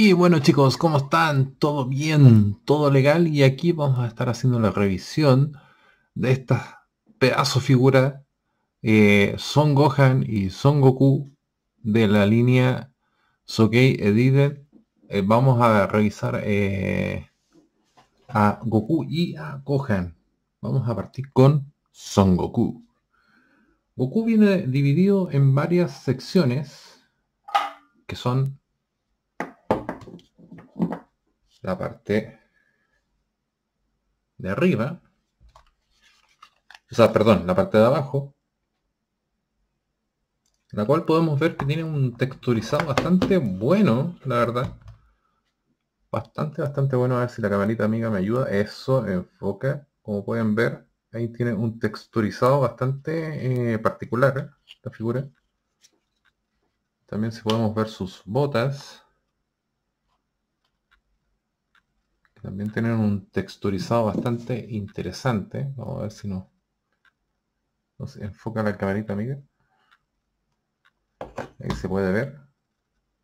Y bueno chicos, ¿cómo están? ¿Todo bien? ¿Todo legal? Y aquí vamos a estar haciendo la revisión de esta pedazo figura eh, Son Gohan y Son Goku de la línea Sokei Edited. Eh, vamos a revisar eh, a Goku y a Gohan. Vamos a partir con Son Goku. Goku viene dividido en varias secciones que son la parte de arriba, o sea, perdón, la parte de abajo, la cual podemos ver que tiene un texturizado bastante bueno, la verdad. Bastante, bastante bueno. A ver si la camarita amiga me ayuda. Eso, enfoca. Como pueden ver, ahí tiene un texturizado bastante eh, particular, ¿eh? la figura. También si podemos ver sus botas. también tienen un texturizado bastante interesante. Vamos a ver si nos, nos enfoca la camarita, amiga. Ahí se puede ver.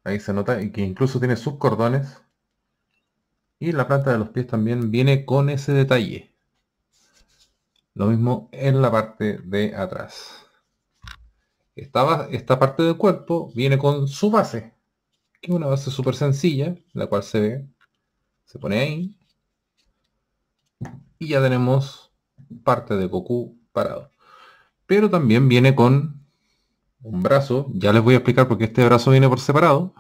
Ahí se nota que incluso tiene sus cordones. Y la planta de los pies también viene con ese detalle. Lo mismo en la parte de atrás. Esta, esta parte del cuerpo viene con su base, que es una base súper sencilla, la cual se ve se pone ahí. Y ya tenemos parte de Goku parado. Pero también viene con un brazo. Ya les voy a explicar por qué este brazo viene por separado.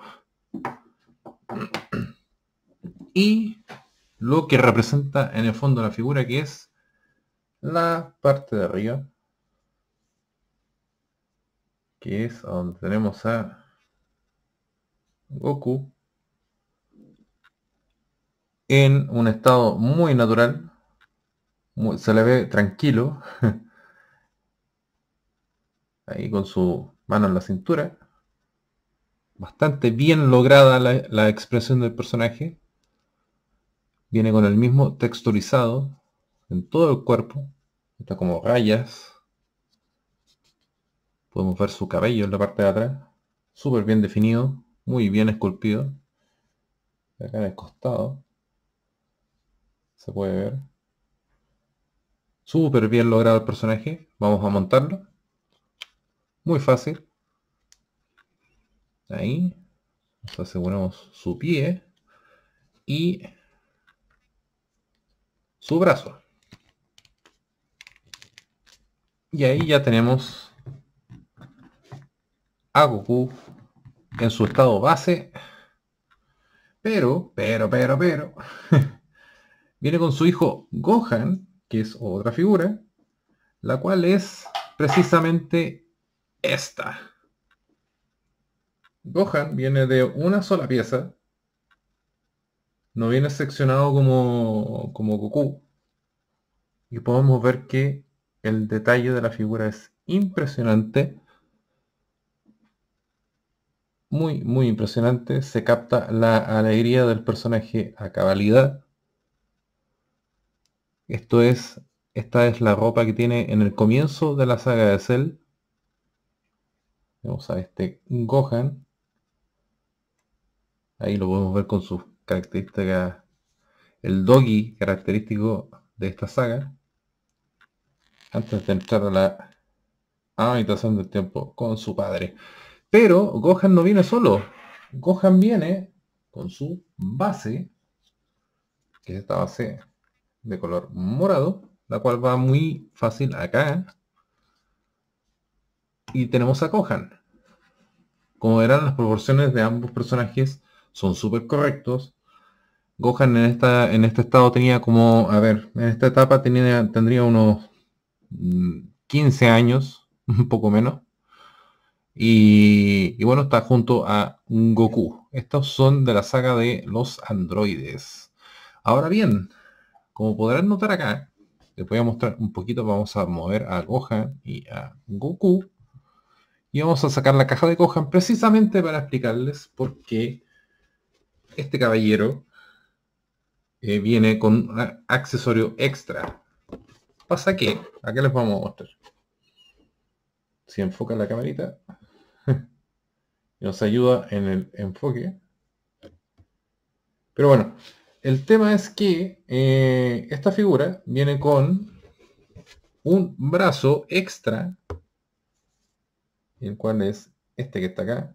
Y lo que representa en el fondo la figura que es la parte de arriba que es donde tenemos a Goku en un estado muy natural. se le ve tranquilo. Ahí con su mano en la cintura. Bastante bien lograda la, la expresión del personaje. Viene con el mismo texturizado en todo el cuerpo. Está como rayas. Podemos ver su cabello en la parte de atrás. Súper bien definido. Muy bien esculpido. Acá en el costado. Se puede ver. Súper bien logrado el personaje. Vamos a montarlo. Muy fácil. Ahí. Nos aseguramos su pie. Y su brazo. Y ahí ya tenemos a Goku en su estado base. Pero, pero, pero, pero. Viene con su hijo Gohan, que es otra figura, la cual es precisamente esta. Gohan viene de una sola pieza. No viene seccionado como, Goku. Y podemos ver que el detalle de la figura es impresionante. Muy, muy impresionante. Se capta la alegría del personaje a cabalidad. Esto es, esta es la ropa que tiene en el comienzo de la saga de Cell. Vamos a este Gohan. Ahí lo podemos ver con sus características, el doggy característico de esta saga. Antes de entrar a la habitación del tiempo con su padre. Pero Gohan no viene solo. Gohan viene con su base, que es esta base de color morado, la cual va muy fácil acá. Y tenemos a Gohan Como verán, las proporciones de ambos personajes son súper correctos. Gohan en, esta, en este estado tenía como, a ver, en esta etapa tenía, tendría unos 15 mm, años, un poco menos. Y, bueno, está junto a Goku. Estos son de la saga de los androides. Ahora bien, como podrán notar acá, les voy a mostrar un poquito, vamos a mover a Gohan y a Goku. Y vamos a sacar la caja de Gohan precisamente para explicarles por qué este caballero eh, viene con un accesorio extra. Pasa que, acá les vamos a mostrar. Si enfoca la camarita, nos ayuda en el enfoque. Pero bueno, el tema es que eh, esta figura viene con un brazo extra, el cual es este que está acá.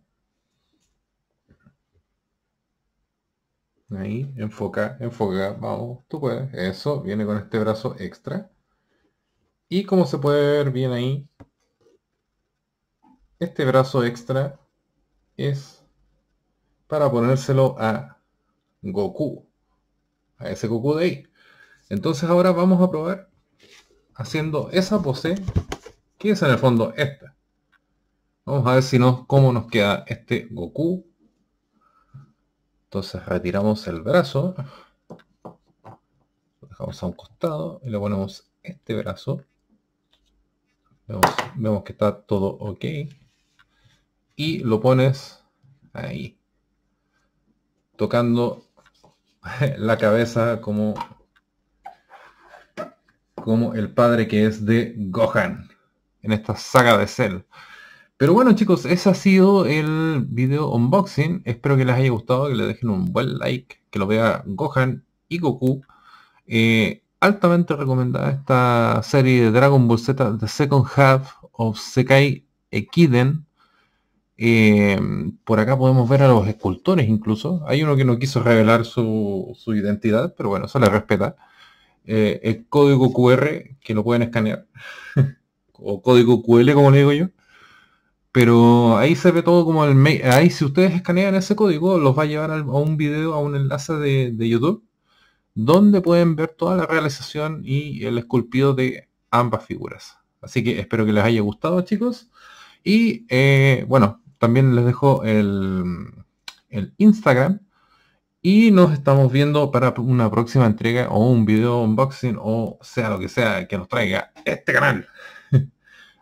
Ahí, enfoca, enfoca, vamos, tú puedes. Eso, viene con este brazo extra. Y como se puede ver bien ahí, este brazo extra es para ponérselo a Goku a ese Goku de ahí. Entonces ahora vamos a probar haciendo esa pose, que es en el fondo esta. Vamos a ver si nos, cómo nos queda este Goku. Entonces retiramos el brazo. Lo dejamos a un costado y le ponemos este brazo. Vemos, vemos que está todo ok. Y lo pones ahí. Tocando la cabeza como, como el padre que es de Gohan en esta saga de Cell. Pero bueno chicos, ese ha sido el video unboxing. Espero que les haya gustado, que le dejen un buen like, que lo vea Gohan y Goku. Eh, altamente recomendada esta serie de Dragon Ball Z The Second Half of Sekai Ekiden. Eh, por acá podemos ver a los escultores incluso. Hay uno que no quiso revelar su, identidad, pero bueno, se le respeta. Eh, el código QR, que lo pueden escanear. o código QL, como le digo yo. Pero ahí se ve todo como el mail. Ahí si ustedes escanean ese código, los va a llevar a un video, a un enlace de, YouTube, donde pueden ver toda la realización y el esculpido de ambas figuras. Así que espero que les haya gustado, chicos. Y eh, bueno, también les dejo el, Instagram. Y nos estamos viendo para una próxima entrega o un video unboxing o sea lo que sea que nos traiga este canal.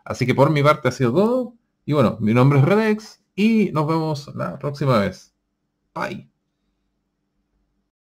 Así que por mi parte ha sido todo. Y bueno, mi nombre es Redex y nos vemos la próxima vez. Bye.